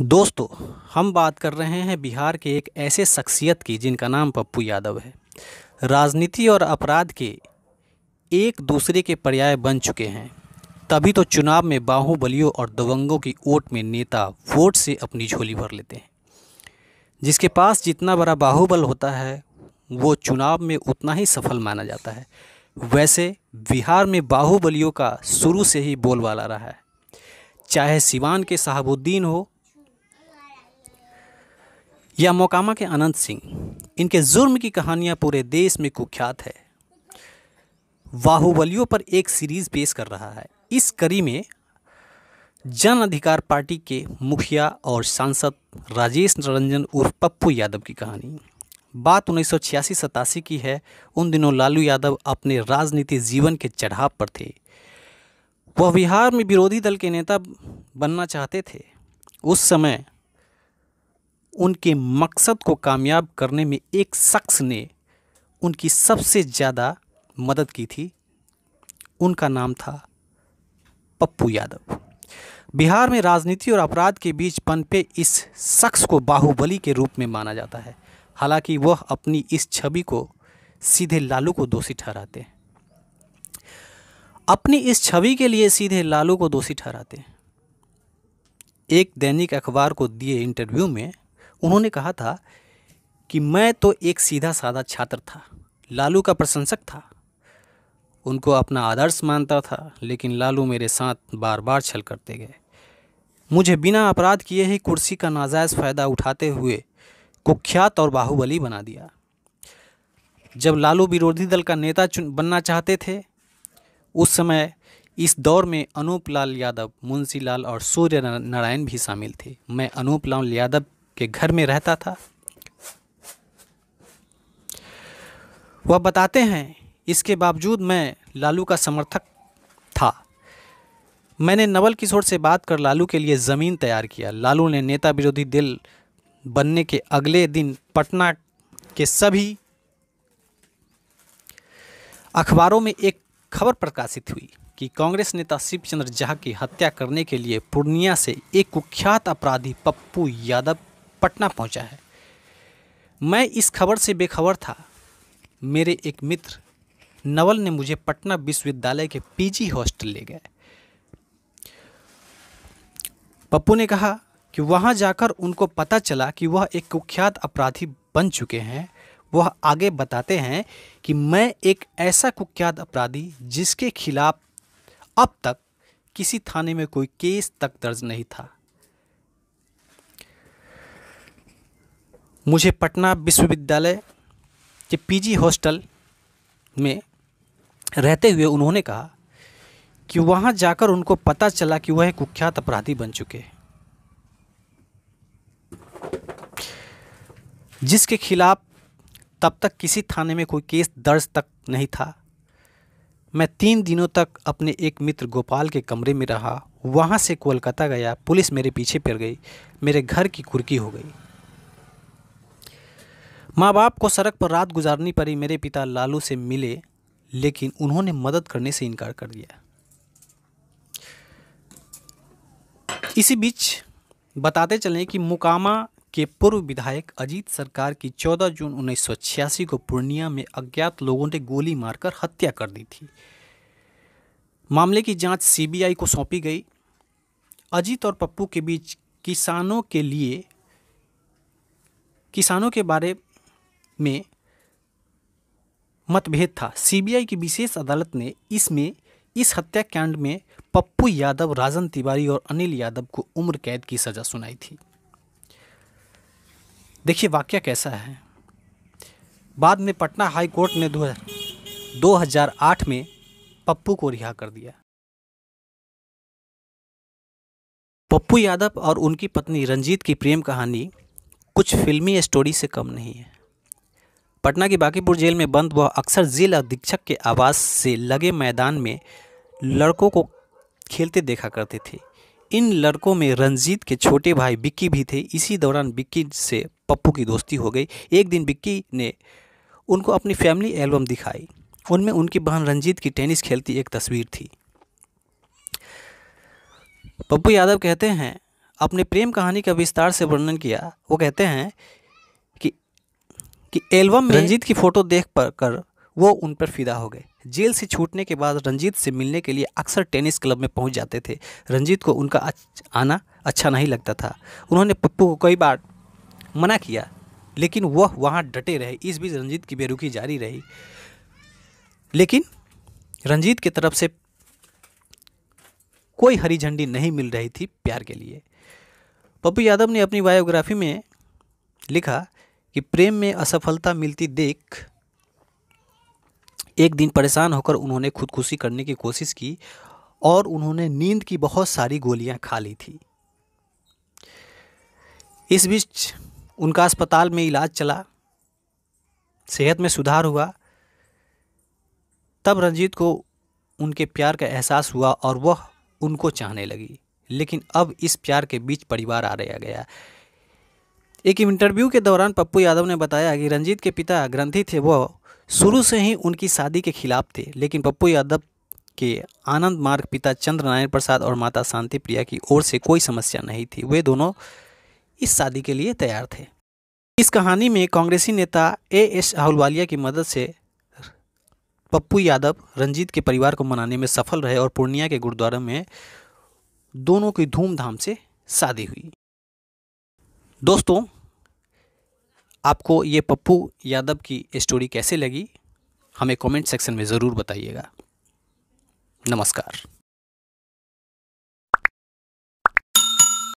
दोस्तों हम बात कर रहे हैं बिहार के एक ऐसे शख्सियत की जिनका नाम पप्पू यादव है राजनीति और अपराध के एक दूसरे के पर्याय बन चुके हैं तभी तो चुनाव में बाहुबलियों और दबंगों की ओट में नेता वोट से अपनी झोली भर लेते हैं जिसके पास जितना बड़ा बाहुबल होता है वो चुनाव में उतना ही सफल माना जाता है वैसे बिहार में बाहुबलियों का शुरू से ही बोलबाला रहा है चाहे सिवान के शहाबुद्दीन हो या मोकामा के अनंत सिंह इनके जुर्म की कहानियाँ पूरे देश में कुख्यात है बाहुबलियों पर एक सीरीज पेश कर रहा है इस कड़ी में जन अधिकार पार्टी के मुखिया और सांसद राजेश रंजन उर्फ पप्पू यादव की कहानी बात उन्नीस सौ छियासी की है उन दिनों लालू यादव अपने राजनीति जीवन के चढ़ाव पर थे वह बिहार में विरोधी दल के नेता बनना चाहते थे उस समय उनके मकसद को कामयाब करने में एक शख्स ने उनकी सबसे ज़्यादा मदद की थी उनका नाम था पप्पू यादव बिहार में राजनीति और अपराध के बीच पनपे इस शख्स को बाहुबली के रूप में माना जाता है हालांकि वह अपनी इस छवि को सीधे लालू को दोषी ठहराते हैं अपनी इस छवि के लिए सीधे लालू को दोषी ठहराते हैं एक दैनिक अखबार को दिए इंटरव्यू में उन्होंने कहा था कि मैं तो एक सीधा साधा छात्र था लालू का प्रशंसक था उनको अपना आदर्श मानता था लेकिन लालू मेरे साथ बार बार छल करते गए मुझे बिना अपराध किए ही कुर्सी का नाजायज़ फ़ायदा उठाते हुए कुख्यात और बाहुबली बना दिया जब लालू विरोधी दल का नेता बनना चाहते थे उस समय इस दौर में अनूप लाल यादव मुंशी लाल और सूर्य नारायण भी शामिल थे मैं अनूप लाल यादव के घर में रहता था वह बताते हैं इसके बावजूद मैं लालू का समर्थक था मैंने नवल किशोर से बात कर लालू के लिए ज़मीन तैयार किया लालू ने नेता विरोधी दिल बनने के अगले दिन पटना के सभी अखबारों में एक खबर प्रकाशित हुई कि कांग्रेस नेता शिवचंद्र झा की हत्या करने के लिए पूर्णिया से एक कुख्यात अपराधी पप्पू यादव पटना पहुंचा है मैं इस खबर से बेखबर था मेरे एक मित्र नवल ने मुझे पटना विश्वविद्यालय के पीजी हॉस्टल ले गए पप्पू ने कहा कि वहां जाकर उनको पता चला कि वह एक कुख्यात अपराधी बन चुके हैं वह आगे बताते हैं कि मैं एक ऐसा कुख्यात अपराधी जिसके खिलाफ अब तक किसी थाने में कोई केस तक दर्ज नहीं था मुझे पटना विश्वविद्यालय के पीजी हॉस्टल में रहते हुए उन्होंने कहा कि वहां जाकर उनको पता चला कि वह कुख्यात अपराधी बन चुके हैं जिसके खिलाफ तब तक किसी थाने में कोई केस दर्ज तक नहीं था मैं तीन दिनों तक अपने एक मित्र गोपाल के कमरे में रहा वहाँ से कोलकाता गया पुलिस मेरे पीछे पड़ गई मेरे घर की कुर्की हो गई माँ बाप को सड़क पर रात गुजारनी पड़ी मेरे पिता लालू से मिले लेकिन उन्होंने मदद करने से इनकार कर दिया इसी बीच बताते चलें कि मुकामा के पूर्व विधायक अजीत सरकार की 14 जून उन्नीस को पूर्णिया में अज्ञात लोगों ने गोली मारकर हत्या कर दी थी मामले की जांच सीबीआई को सौंपी गई अजीत और पप्पू के बीच किसानों के लिए किसानों के बारे में मतभेद था सीबीआई की विशेष अदालत ने इसमें इस हत्याकांड में पप्पू यादव राजन तिवारी और अनिल यादव को उम्र कैद की सज़ा सुनाई थी देखिए वाक्य कैसा है बाद में पटना हाई कोर्ट ने 2008 में पप्पू को रिहा कर दिया पप्पू यादव और उनकी पत्नी रंजीत की प्रेम कहानी कुछ फिल्मी स्टोरी से कम नहीं है पटना की बाकीपुर जेल में बंद वह अक्सर जेल अधीक्षक के आवास से लगे मैदान में लड़कों को खेलते देखा करते थे इन लड़कों में रंजीत के छोटे भाई बिक्की भी थे इसी दौरान बिक्की से पप्पू की दोस्ती हो गई एक दिन बिक्की ने उनको अपनी फैमिली एल्बम दिखाई उनमें उनकी बहन रंजीत की टेनिस खेलती एक तस्वीर थी पप्पू यादव कहते हैं अपने प्रेम कहानी का विस्तार से वर्णन किया वो कहते हैं कि एल्बम में रंजीत की फ़ोटो देख पर कर वो उन पर फिदा हो गए जेल से छूटने के बाद रंजीत से मिलने के लिए अक्सर टेनिस क्लब में पहुंच जाते थे रंजीत को उनका आना अच्छा नहीं लगता था उन्होंने पप्पू को कई बार मना किया लेकिन वह वहाँ डटे रहे इस बीच रंजीत की बेरुखी जारी रही लेकिन रंजीत की तरफ से कोई हरी झंडी नहीं मिल रही थी प्यार के लिए पप्पू यादव ने अपनी बायोग्राफी में लिखा कि प्रेम में असफलता मिलती देख एक दिन परेशान होकर उन्होंने खुदकुशी करने की कोशिश की और उन्होंने नींद की बहुत सारी गोलियां खा ली थी इस बीच उनका अस्पताल में इलाज चला सेहत में सुधार हुआ तब रंजीत को उनके प्यार का एहसास हुआ और वह उनको चाहने लगी लेकिन अब इस प्यार के बीच परिवार आ रहा गया एक इंटरव्यू के दौरान पप्पू यादव ने बताया कि रंजीत के पिता ग्रंथी थे वह शुरू से ही उनकी शादी के खिलाफ थे लेकिन पप्पू यादव के आनंद मार्ग पिता चंद्र नारायण प्रसाद और माता शांति प्रिया की ओर से कोई समस्या नहीं थी वे दोनों इस शादी के लिए तैयार थे इस कहानी में कांग्रेसी नेता ए एस आहलवालिया की मदद से पप्पू यादव रंजीत के परिवार को मनाने में सफल रहे और पूर्णिया के गुरुद्वारा में दोनों की धूमधाम से शादी हुई दोस्तों आपको ये पप्पू यादव की स्टोरी कैसे लगी हमें कमेंट सेक्शन में ज़रूर बताइएगा नमस्कार